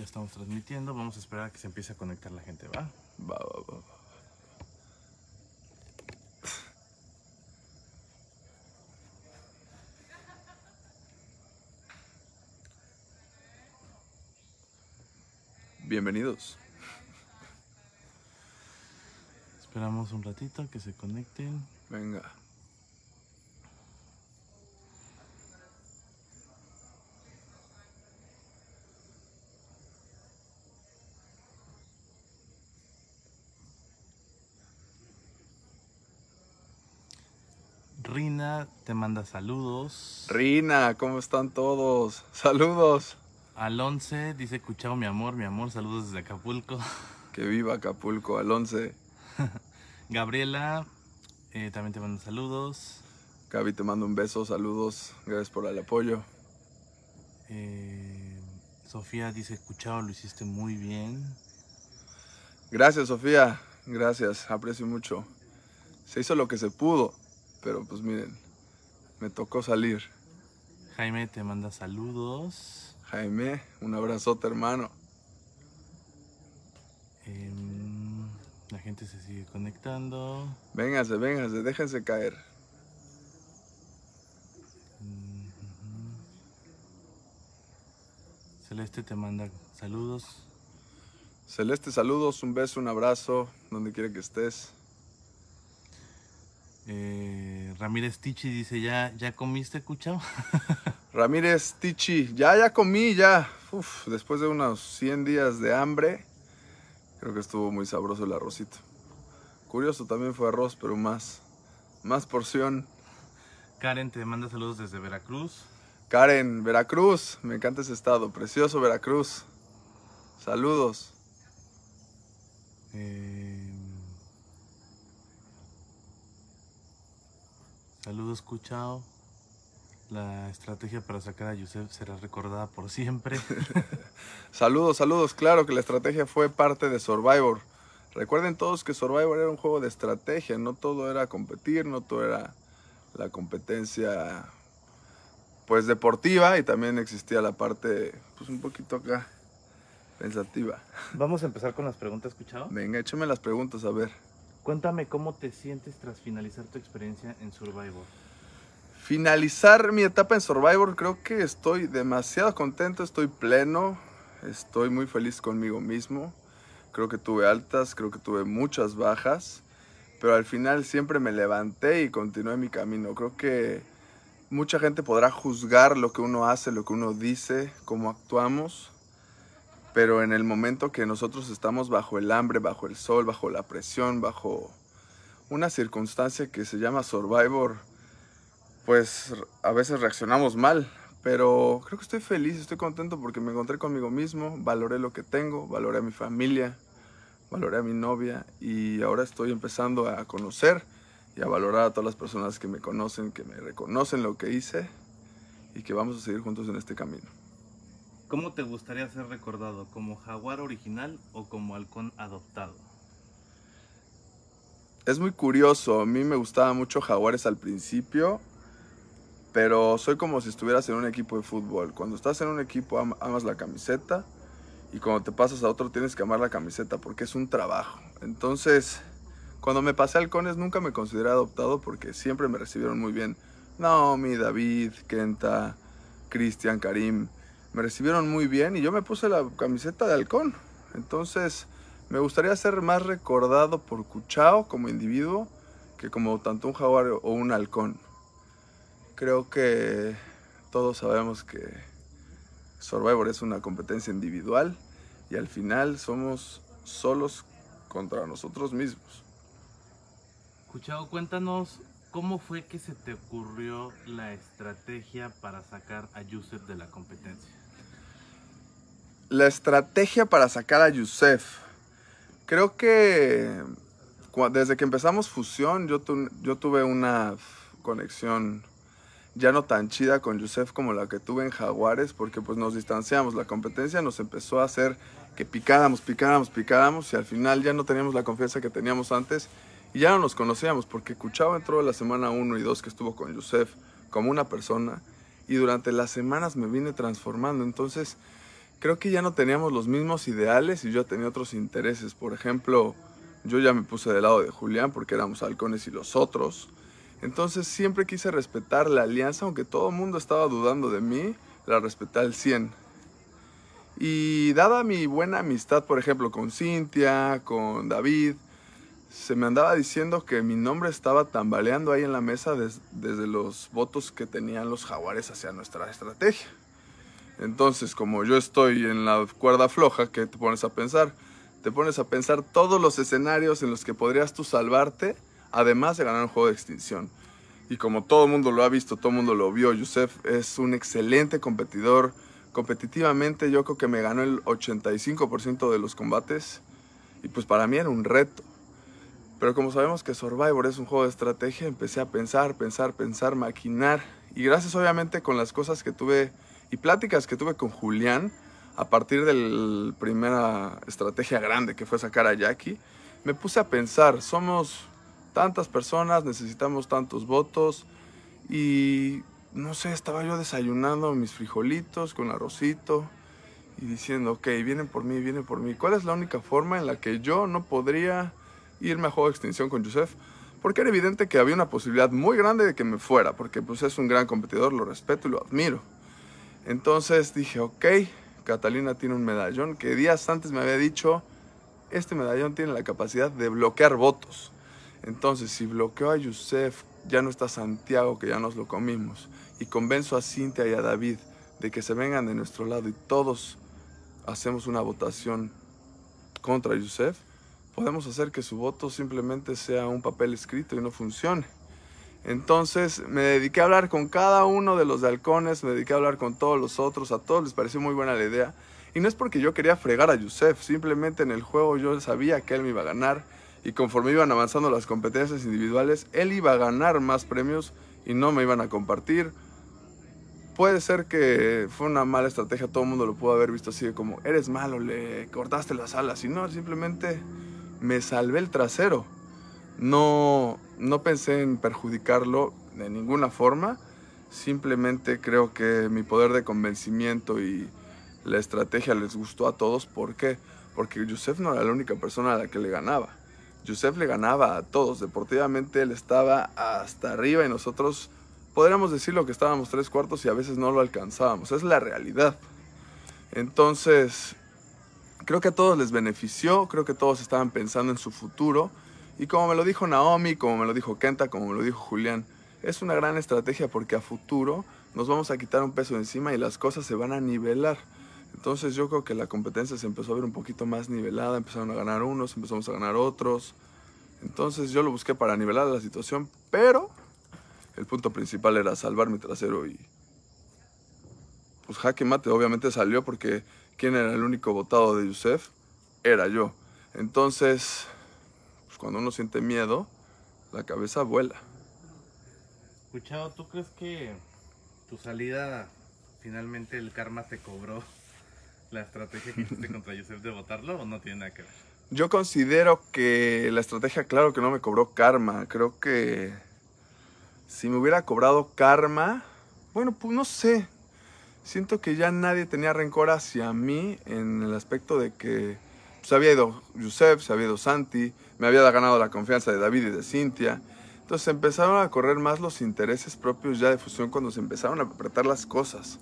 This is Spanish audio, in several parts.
Ya estamos transmitiendo. Vamos a esperar a que se empiece a conectar la gente, ¿va? Va, va, va. va. Bienvenidos. Esperamos un ratito que se conecten. Venga. manda saludos. Rina, ¿cómo están todos? Saludos. Alonce dice, escuchado mi amor, mi amor, saludos desde Acapulco. Que viva Acapulco, Alonce. Gabriela, eh, también te mando saludos. Gaby, te mando un beso, saludos, gracias por el apoyo. Eh, Sofía dice, escuchado, lo hiciste muy bien. Gracias, Sofía, gracias, aprecio mucho. Se hizo lo que se pudo, pero pues miren, me tocó salir. Jaime te manda saludos. Jaime, un abrazote hermano. Em, la gente se sigue conectando. Véngase, véngase, déjense caer. Celeste te manda saludos. Celeste, saludos, un beso, un abrazo, donde quiera que estés. Eh, Ramírez Tichi dice, ¿ya, ya comiste, Cuchao? Ramírez Tichi, ya, ya comí, ya. después de unos 100 días de hambre, creo que estuvo muy sabroso el arrocito. Curioso también fue arroz, pero más, más porción. Karen te manda saludos desde Veracruz. Karen, Veracruz, me encanta ese estado, precioso Veracruz. Saludos. Eh... Saludos escuchado. La estrategia para sacar a Yusef será recordada por siempre. saludos, saludos. Claro que la estrategia fue parte de Survivor. Recuerden todos que Survivor era un juego de estrategia, no todo era competir, no todo era la competencia pues deportiva y también existía la parte pues un poquito acá pensativa. Vamos a empezar con las preguntas, escuchado. Venga, échame las preguntas a ver. Cuéntame cómo te sientes tras finalizar tu experiencia en Survivor. Finalizar mi etapa en Survivor, creo que estoy demasiado contento, estoy pleno, estoy muy feliz conmigo mismo. Creo que tuve altas, creo que tuve muchas bajas, pero al final siempre me levanté y continué mi camino. Creo que mucha gente podrá juzgar lo que uno hace, lo que uno dice, cómo actuamos, pero en el momento que nosotros estamos bajo el hambre, bajo el sol, bajo la presión, bajo una circunstancia que se llama survivor, pues a veces reaccionamos mal. Pero creo que estoy feliz, estoy contento porque me encontré conmigo mismo, valoré lo que tengo, valoré a mi familia, valoré a mi novia y ahora estoy empezando a conocer y a valorar a todas las personas que me conocen, que me reconocen lo que hice y que vamos a seguir juntos en este camino. ¿Cómo te gustaría ser recordado? ¿Como jaguar original o como halcón adoptado? Es muy curioso, a mí me gustaba mucho jaguares al principio, pero soy como si estuvieras en un equipo de fútbol. Cuando estás en un equipo amas la camiseta y cuando te pasas a otro tienes que amar la camiseta porque es un trabajo. Entonces, cuando me pasé a halcones nunca me consideré adoptado porque siempre me recibieron muy bien Naomi, David, Kenta, Cristian, Karim me recibieron muy bien y yo me puse la camiseta de halcón. Entonces, me gustaría ser más recordado por Cuchao como individuo que como tanto un jaguar o un halcón. Creo que todos sabemos que Survivor es una competencia individual y al final somos solos contra nosotros mismos. Cuchao, cuéntanos cómo fue que se te ocurrió la estrategia para sacar a Yusef de la competencia. La estrategia para sacar a Yusef. Creo que desde que empezamos Fusión, yo, tuve una conexión ya no tan chida con Yusef como la que tuve en Jaguares, porque pues nos distanciamos. La competencia nos empezó a hacer que picáramos, picáramos, picáramos, y al final ya no teníamos la confianza que teníamos antes y ya no nos conocíamos, porque escuchaba en de la semana 1 y 2 que estuvo con Yusef como una persona, y durante las semanas me vine transformando. Entonces, creo que ya no teníamos los mismos ideales y yo tenía otros intereses. Por ejemplo, yo ya me puse del lado de Julián porque éramos halcones y los otros. Entonces siempre quise respetar la alianza, aunque todo el mundo estaba dudando de mí, la respeté al 100. Y dada mi buena amistad, por ejemplo, con Cintia, con David, se me andaba diciendo que mi nombre estaba tambaleando ahí en la mesa desde los votos que tenían los jaguares hacia nuestra estrategia. Entonces, como yo estoy en la cuerda floja, ¿qué te pones a pensar? Te pones a pensar todos los escenarios en los que podrías tú salvarte, además de ganar un juego de extinción. Y como todo el mundo lo ha visto, todo el mundo lo vio, Yusef es un excelente competidor. Competitivamente yo creo que me ganó el 85% de los combates. Y pues para mí era un reto. Pero como sabemos que Survivor es un juego de estrategia, empecé a pensar, pensar, pensar, maquinar. Y gracias obviamente con las cosas que tuve y pláticas que tuve con Julián a partir de la primera estrategia grande que fue sacar a Jackie, me puse a pensar, somos tantas personas, necesitamos tantos votos y no sé, estaba yo desayunando mis frijolitos con arrocito y diciendo, ok, vienen por mí, vienen por mí. ¿Cuál es la única forma en la que yo no podría irme a juego de extinción con Joseph? Porque era evidente que había una posibilidad muy grande de que me fuera, porque pues es un gran competidor, lo respeto y lo admiro. Entonces dije, ok, Catalina tiene un medallón que días antes me había dicho, este medallón tiene la capacidad de bloquear votos. Entonces, si bloqueo a Yusef, ya no está Santiago, que ya nos lo comimos, y convenzo a Cintia y a David de que se vengan de nuestro lado y todos hacemos una votación contra Yusef, podemos hacer que su voto simplemente sea un papel escrito y no funcione. Entonces me dediqué a hablar con cada uno de los halcones, me dediqué a hablar con todos los otros, a todos les pareció muy buena la idea. Y no es porque yo quería fregar a Yusef, simplemente en el juego yo sabía que él me iba a ganar y conforme iban avanzando las competencias individuales, él iba a ganar más premios y no me iban a compartir. Puede ser que fue una mala estrategia, todo el mundo lo pudo haber visto así como, eres malo, le cortaste las alas, y no, simplemente me salvé el trasero. No, no pensé en perjudicarlo de ninguna forma. Simplemente creo que mi poder de convencimiento y la estrategia les gustó a todos. ¿Por qué? Porque Joseph no era la única persona a la que le ganaba. Joseph le ganaba a todos. Deportivamente él estaba hasta arriba y nosotros podríamos decir lo que estábamos tres cuartos y a veces no lo alcanzábamos. Es la realidad. Entonces, creo que a todos les benefició, creo que todos estaban pensando en su futuro y como me lo dijo Naomi, como me lo dijo Kenta, como me lo dijo Julián, es una gran estrategia porque a futuro nos vamos a quitar un peso encima y las cosas se van a nivelar. Entonces yo creo que la competencia se empezó a ver un poquito más nivelada, empezaron a ganar unos, empezamos a ganar otros. Entonces yo lo busqué para nivelar la situación, pero el punto principal era salvar mi trasero y pues jaque mate obviamente salió porque quien era el único votado de Yusef era yo. Entonces cuando uno siente miedo, la cabeza vuela. Escuchado, ¿tú crees que tu salida finalmente el karma te cobró la estrategia que hiciste contra Yusef de votarlo o no tiene nada que ver? Yo considero que la estrategia, claro que no me cobró karma. Creo que si me hubiera cobrado karma, bueno, pues no sé. Siento que ya nadie tenía rencor hacia mí en el aspecto de que se pues, había ido Yusef, se había ido Santi, me había ganado la confianza de David y de Cintia. Entonces empezaron a correr más los intereses propios ya de fusión cuando se empezaron a apretar las cosas.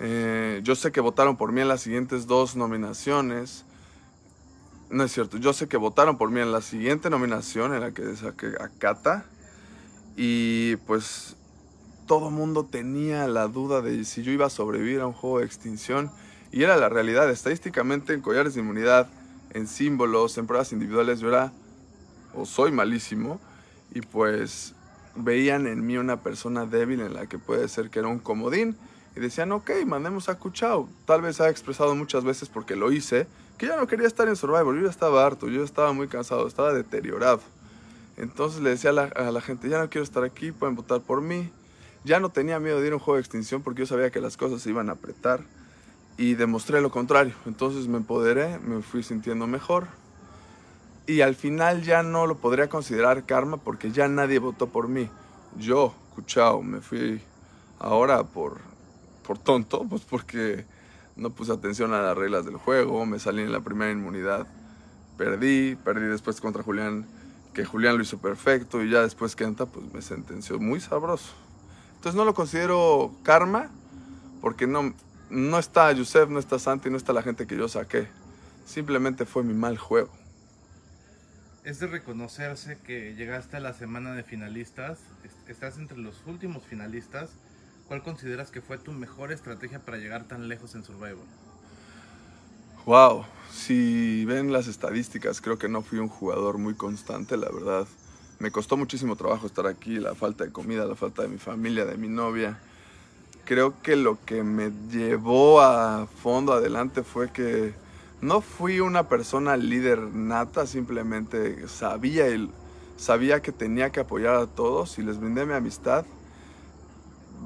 Eh, yo sé que votaron por mí en las siguientes dos nominaciones. No es cierto, yo sé que votaron por mí en la siguiente nominación, en la que saqué a Cata. Y pues todo mundo tenía la duda de si yo iba a sobrevivir a un juego de extinción. Y era la realidad. Estadísticamente en collares de inmunidad, en símbolos, en pruebas individuales, yo era o soy malísimo y pues veían en mí una persona débil en la que puede ser que era un comodín y decían, ok, mandemos a Cuchao. Tal vez ha expresado muchas veces porque lo hice, que ya no quería estar en Survivor, yo ya estaba harto, yo estaba muy cansado, estaba deteriorado. Entonces le decía a la, a la gente, ya no quiero estar aquí, pueden votar por mí. Ya no tenía miedo de ir a un juego de extinción porque yo sabía que las cosas se iban a apretar y demostré lo contrario. Entonces me empoderé, me fui sintiendo mejor, y al final ya no lo podría considerar karma porque ya nadie votó por mí. Yo, cuchao, me fui ahora por, por tonto, pues porque no puse atención a las reglas del juego, me salí en la primera inmunidad, perdí, perdí después contra Julián, que Julián lo hizo perfecto y ya después entra pues me sentenció muy sabroso. Entonces no lo considero karma porque no, no está Yusef, no está Santi, no está la gente que yo saqué. Simplemente fue mi mal juego es de reconocerse que llegaste a la semana de finalistas, estás entre los últimos finalistas. ¿Cuál consideras que fue tu mejor estrategia para llegar tan lejos en survival? Wow, si ven las estadísticas, creo que no fui un jugador muy constante, la verdad. Me costó muchísimo trabajo estar aquí, la falta de comida, la falta de mi familia, de mi novia. Creo que lo que me llevó a fondo adelante fue que no fui una persona líder nata, simplemente sabía, el, sabía que tenía que apoyar a todos y les brindé mi amistad.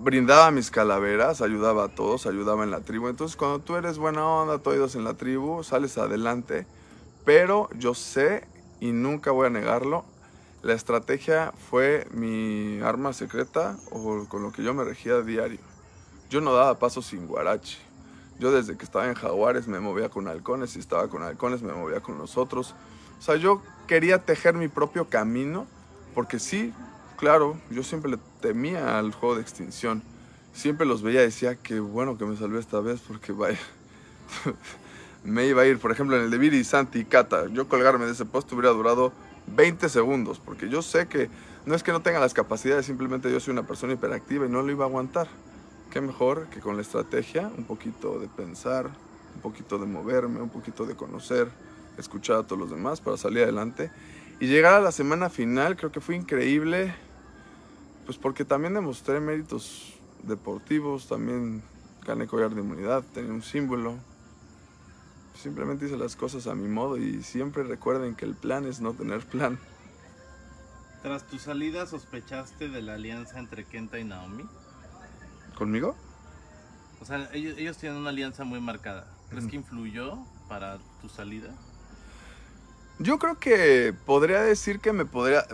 Brindaba mis calaveras, ayudaba a todos, ayudaba en la tribu. Entonces cuando tú eres buena onda, todos en la tribu, sales adelante. Pero yo sé, y nunca voy a negarlo, la estrategia fue mi arma secreta o con lo que yo me regía diario. Yo no daba paso sin guarache yo desde que estaba en Jaguares me movía con halcones y estaba con halcones me movía con nosotros. O sea, yo quería tejer mi propio camino porque sí, claro, yo siempre le temía al juego de extinción. Siempre los veía y decía que bueno que me salvé esta vez porque vaya, me iba a ir. Por ejemplo, en el de Viri, Santi y Cata, yo colgarme de ese puesto hubiera durado 20 segundos porque yo sé que no es que no tenga las capacidades, simplemente yo soy una persona hiperactiva y no lo iba a aguantar qué mejor que con la estrategia, un poquito de pensar, un poquito de moverme, un poquito de conocer, escuchar a todos los demás para salir adelante. Y llegar a la semana final creo que fue increíble, pues porque también demostré méritos deportivos, también gané collar de inmunidad, tenía un símbolo. Simplemente hice las cosas a mi modo y siempre recuerden que el plan es no tener plan. Tras tu salida, ¿sospechaste de la alianza entre Kenta y Naomi? ¿Conmigo? O sea, ellos, tienen una alianza muy marcada. ¿Crees que influyó para tu salida? Yo creo que podría decir que me podría...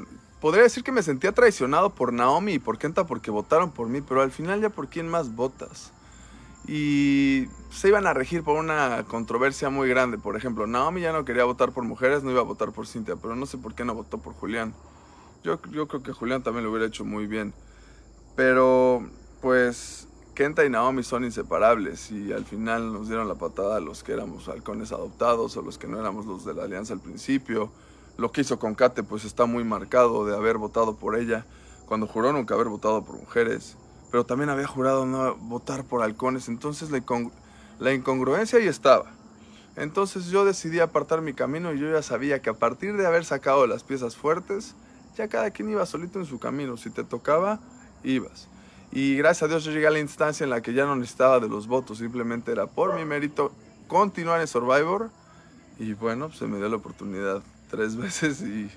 Podría decir que me sentía traicionado por Naomi y por Kenta porque votaron por mí, pero al final ya por quién más votas y se iban a regir por una controversia muy grande. Por ejemplo, Naomi ya no quería votar por mujeres, no iba a votar por Cintia, pero no sé por qué no votó por Julián. Yo, yo creo que Julián también lo hubiera hecho muy bien. Pero pues Kenta y Naomi son inseparables y al final nos dieron la patada a los que éramos halcones adoptados o los que no éramos los de la alianza al principio. Lo que hizo con Kate pues está muy marcado de haber votado por ella cuando juró nunca haber votado por mujeres, pero también había jurado no votar por halcones, entonces la incongruencia ahí estaba. Entonces yo decidí apartar mi camino y yo ya sabía que a partir de haber sacado las piezas fuertes, ya cada quien iba solito en su camino, si te tocaba, ibas. Y gracias a Dios yo llegué a la instancia en la que ya no necesitaba de los votos, simplemente era por mi mérito continuar en Survivor. Y bueno, pues, se me dio la oportunidad tres veces y,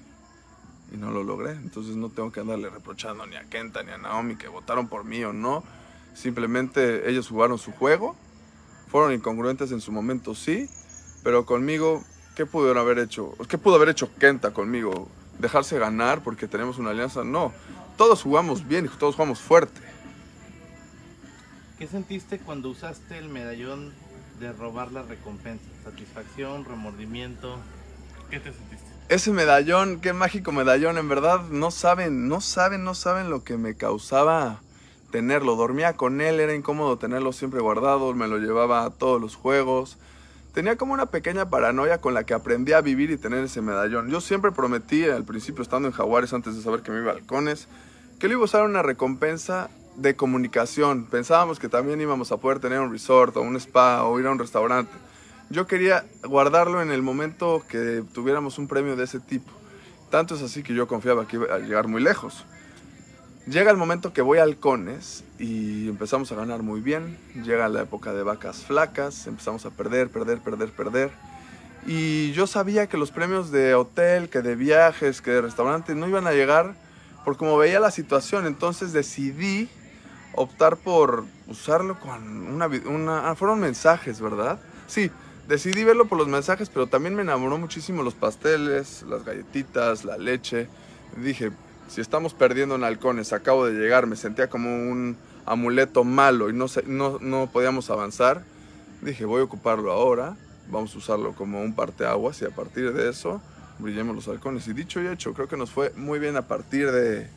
no lo logré. Entonces no tengo que andarle reprochando ni a Kenta ni a Naomi que votaron por mí o no. Simplemente ellos jugaron su juego. Fueron incongruentes en su momento, sí. Pero conmigo, ¿qué pudieron haber hecho? ¿Qué pudo haber hecho Kenta conmigo? ¿Dejarse ganar porque tenemos una alianza? No. Todos jugamos bien y todos jugamos fuerte. ¿Qué sentiste cuando usaste el medallón de robar la recompensa? ¿Satisfacción, remordimiento? ¿Qué te sentiste? Ese medallón, qué mágico medallón, en verdad no saben, no saben, no saben lo que me causaba tenerlo. Dormía con él, era incómodo tenerlo siempre guardado, me lo llevaba a todos los juegos. Tenía como una pequeña paranoia con la que aprendí a vivir y tener ese medallón. Yo siempre prometí al principio estando en Jaguares antes de saber que me iba a que le iba a usar una recompensa de comunicación. Pensábamos que también íbamos a poder tener un resort o un spa o ir a un restaurante. Yo quería guardarlo en el momento que tuviéramos un premio de ese tipo. Tanto es así que yo confiaba que iba a llegar muy lejos. Llega el momento que voy a halcones y empezamos a ganar muy bien. Llega la época de vacas flacas, empezamos a perder, perder, perder, perder. Y yo sabía que los premios de hotel, que de viajes, que de restaurantes no iban a llegar por como veía la situación. Entonces decidí optar por usarlo con una... una ah, fueron mensajes, ¿verdad? Sí, decidí verlo por los mensajes, pero también me enamoró muchísimo los pasteles, las galletitas, la leche. Dije, si estamos perdiendo en halcones, acabo de llegar, me sentía como un amuleto malo y no, no, no podíamos avanzar. Dije, voy a ocuparlo ahora, vamos a usarlo como un parteaguas y a partir de eso brillemos los halcones. Y dicho y hecho, creo que nos fue muy bien a partir de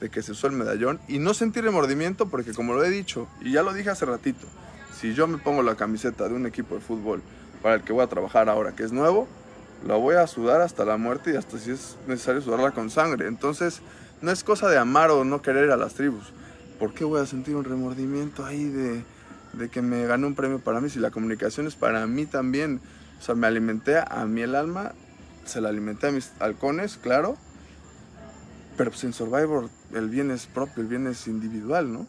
de que se usó el medallón y no sentir remordimiento porque como lo he dicho y ya lo dije hace ratito, si yo me pongo la camiseta de un equipo de fútbol para el que voy a trabajar ahora que es nuevo, la voy a sudar hasta la muerte y hasta si es necesario sudarla con sangre. Entonces no es cosa de amar o no querer a las tribus. ¿Por qué voy a sentir un remordimiento ahí de, de que me gané un premio para mí si la comunicación es para mí también? O sea, me alimenté a mí el alma, se la alimenté a mis halcones, claro, pero pues en Survivor el bien es propio, el bien es individual, ¿no?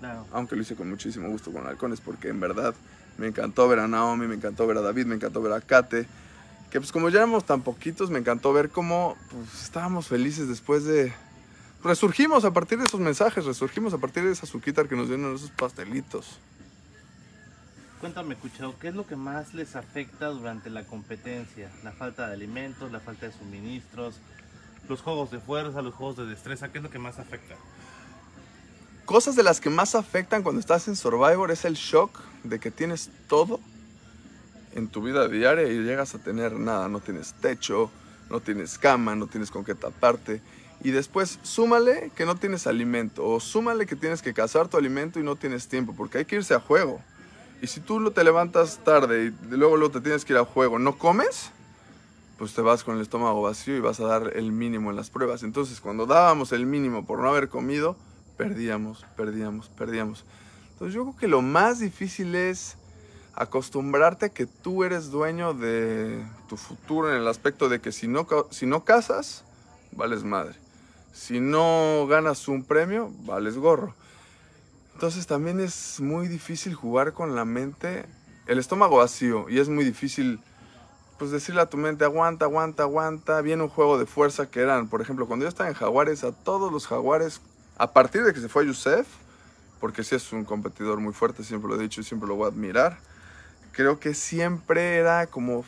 Claro. Aunque lo hice con muchísimo gusto con Halcones, porque en verdad me encantó ver a Naomi, me encantó ver a David, me encantó ver a Kate. Que pues como ya éramos tan poquitos, me encantó ver cómo pues, estábamos felices después de... Resurgimos a partir de esos mensajes, resurgimos a partir de esa suquita que nos dieron esos pastelitos. Cuéntame, Cuchao, ¿qué es lo que más les afecta durante la competencia? ¿La falta de alimentos, la falta de suministros, los juegos de fuerza, los juegos de destreza, ¿qué es lo que más afecta? Cosas de las que más afectan cuando estás en Survivor es el shock de que tienes todo en tu vida diaria y llegas a tener nada, no tienes techo, no tienes cama, no tienes con qué taparte. Y después súmale que no tienes alimento o súmale que tienes que cazar tu alimento y no tienes tiempo porque hay que irse a juego. Y si tú te levantas tarde y luego, luego te tienes que ir a juego, ¿no comes? pues te vas con el estómago vacío y vas a dar el mínimo en las pruebas. Entonces, cuando dábamos el mínimo por no haber comido, perdíamos, perdíamos, perdíamos. Entonces, yo creo que lo más difícil es acostumbrarte a que tú eres dueño de tu futuro en el aspecto de que si no, si no casas, vales madre. Si no ganas un premio, vales gorro. Entonces también es muy difícil jugar con la mente, el estómago vacío, y es muy difícil pues decirle a tu mente, aguanta, aguanta, aguanta. Viene un juego de fuerza que eran, por ejemplo, cuando yo estaba en Jaguares, a todos los Jaguares, a partir de que se fue Yusef, porque sí es un competidor muy fuerte, siempre lo he dicho y siempre lo voy a admirar, creo que siempre era como,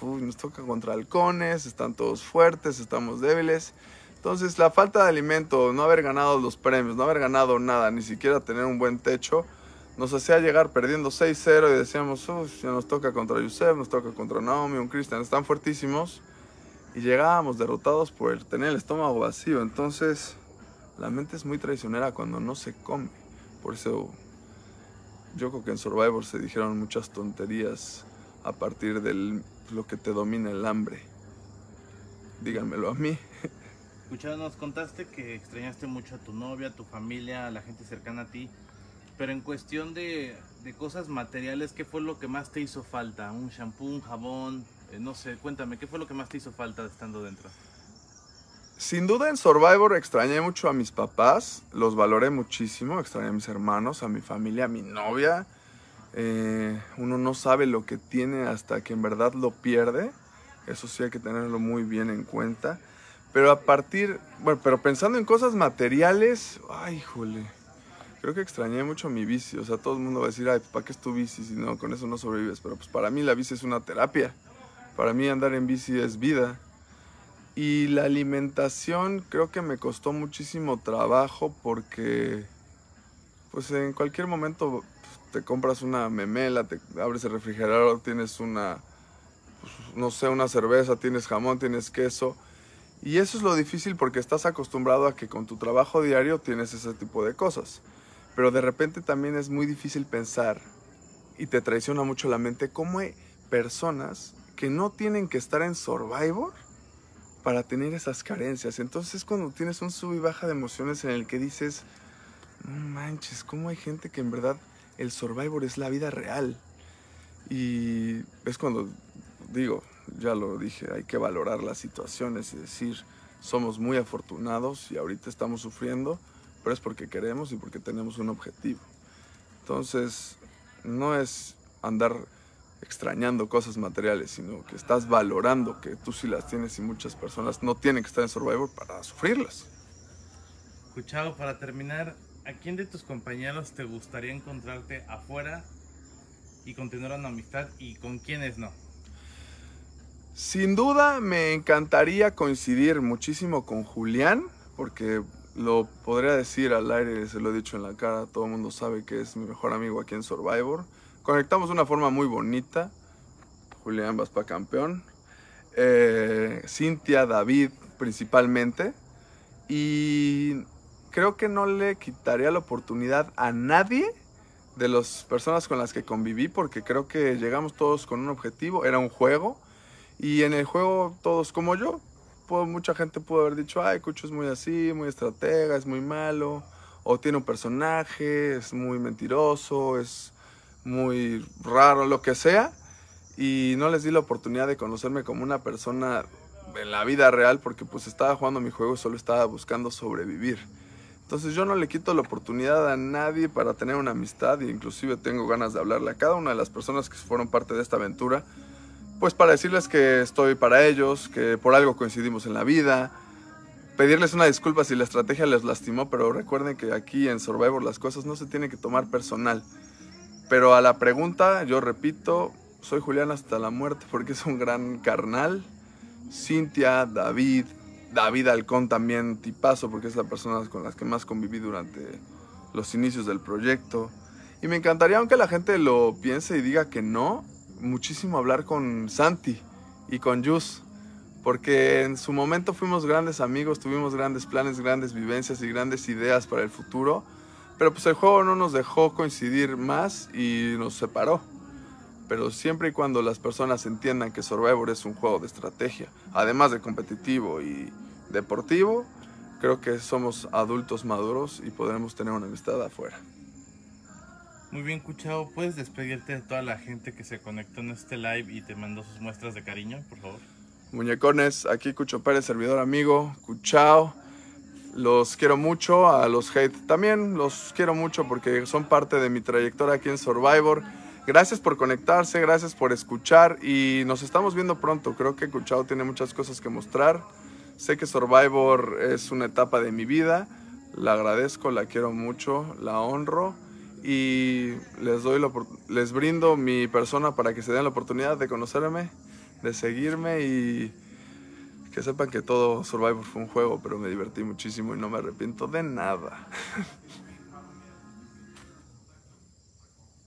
uy, nos toca contra halcones, están todos fuertes, estamos débiles. Entonces la falta de alimento, no haber ganado los premios, no haber ganado nada, ni siquiera tener un buen techo, nos hacía llegar perdiendo 6-0 y decíamos, ya nos toca contra Yusef, nos toca contra Naomi, un Cristian, están fuertísimos. Y llegábamos derrotados por tener el estómago vacío. Entonces, la mente es muy traicionera cuando no se come. Por eso, yo creo que en Survivor se dijeron muchas tonterías a partir de lo que te domina el hambre. Díganmelo a mí. Escuchado, nos contaste que extrañaste mucho a tu novia, a tu familia, a la gente cercana a ti. Pero en cuestión de, cosas materiales, ¿qué fue lo que más te hizo falta? ¿Un shampoo, un jabón? Eh, no sé, cuéntame, ¿qué fue lo que más te hizo falta estando dentro? Sin duda en Survivor extrañé mucho a mis papás, los valoré muchísimo, extrañé a mis hermanos, a mi familia, a mi novia. Eh, uno no sabe lo que tiene hasta que en verdad lo pierde, eso sí hay que tenerlo muy bien en cuenta. Pero a partir, bueno, pero pensando en cosas materiales, ay, jole creo que extrañé mucho mi bici. O sea, todo el mundo va a decir, ay, ¿para qué es tu bici? Si no, con eso no sobrevives. Pero pues para mí la bici es una terapia. Para mí andar en bici es vida. Y la alimentación creo que me costó muchísimo trabajo porque, pues en cualquier momento pues, te compras una memela, te abres el refrigerador, tienes una, pues, no sé, una cerveza, tienes jamón, tienes queso. Y eso es lo difícil porque estás acostumbrado a que con tu trabajo diario tienes ese tipo de cosas pero de repente también es muy difícil pensar y te traiciona mucho la mente cómo hay personas que no tienen que estar en Survivor para tener esas carencias. Entonces cuando tienes un sub y baja de emociones en el que dices, manches, cómo hay gente que en verdad el Survivor es la vida real. Y es cuando digo, ya lo dije, hay que valorar las situaciones y decir, somos muy afortunados y ahorita estamos sufriendo, pero es porque queremos y porque tenemos un objetivo. Entonces, no es andar extrañando cosas materiales, sino que estás valorando que tú sí las tienes y muchas personas no tienen que estar en Survivor para sufrirlas. Escuchado, para terminar, ¿a quién de tus compañeros te gustaría encontrarte afuera y continuar una amistad y con quiénes no? Sin duda me encantaría coincidir muchísimo con Julián, porque lo podría decir al aire, se lo he dicho en la cara, todo el mundo sabe que es mi mejor amigo aquí en Survivor. Conectamos de una forma muy bonita. Julián para campeón. Eh, Cintia, David principalmente. Y creo que no le quitaría la oportunidad a nadie de las personas con las que conviví porque creo que llegamos todos con un objetivo, era un juego y en el juego todos como yo, mucha gente pudo haber dicho, ay, Cucho es muy así, muy estratega, es muy malo, o tiene un personaje, es muy mentiroso, es muy raro, lo que sea. Y no les di la oportunidad de conocerme como una persona en la vida real porque pues estaba jugando mi juego, y solo estaba buscando sobrevivir. Entonces yo no le quito la oportunidad a nadie para tener una amistad e inclusive tengo ganas de hablarle a cada una de las personas que fueron parte de esta aventura pues para decirles que estoy para ellos, que por algo coincidimos en la vida, pedirles una disculpa si la estrategia les lastimó, pero recuerden que aquí en Survivor las cosas no se tienen que tomar personal. Pero a la pregunta, yo repito, soy Julián hasta la muerte porque es un gran carnal. Cintia, David, David halcón también tipazo porque es la persona con las que más conviví durante los inicios del proyecto. Y me encantaría aunque la gente lo piense y diga que no, muchísimo hablar con Santi y con Jus, porque en su momento fuimos grandes amigos, tuvimos grandes planes, grandes vivencias y grandes ideas para el futuro, pero pues el juego no nos dejó coincidir más y nos separó. Pero siempre y cuando las personas entiendan que Survivor es un juego de estrategia, además de competitivo y deportivo, creo que somos adultos maduros y podremos tener una amistad afuera. Muy bien, Cuchao, ¿puedes despedirte de toda la gente que se conectó en este live y te mandó sus muestras de cariño, por favor? Muñecones, aquí Cucho Pérez, servidor amigo, Cuchao. Los quiero mucho, a los hate también los quiero mucho porque son parte de mi trayectoria aquí en Survivor. Gracias por conectarse, gracias por escuchar y nos estamos viendo pronto. Creo que Cuchao tiene muchas cosas que mostrar. Sé que Survivor es una etapa de mi vida, la agradezco, la quiero mucho, la honro y les, doy les brindo mi persona para que se den la oportunidad de conocerme, de seguirme y que sepan que todo Survivor fue un juego, pero me divertí muchísimo y no me arrepiento de nada.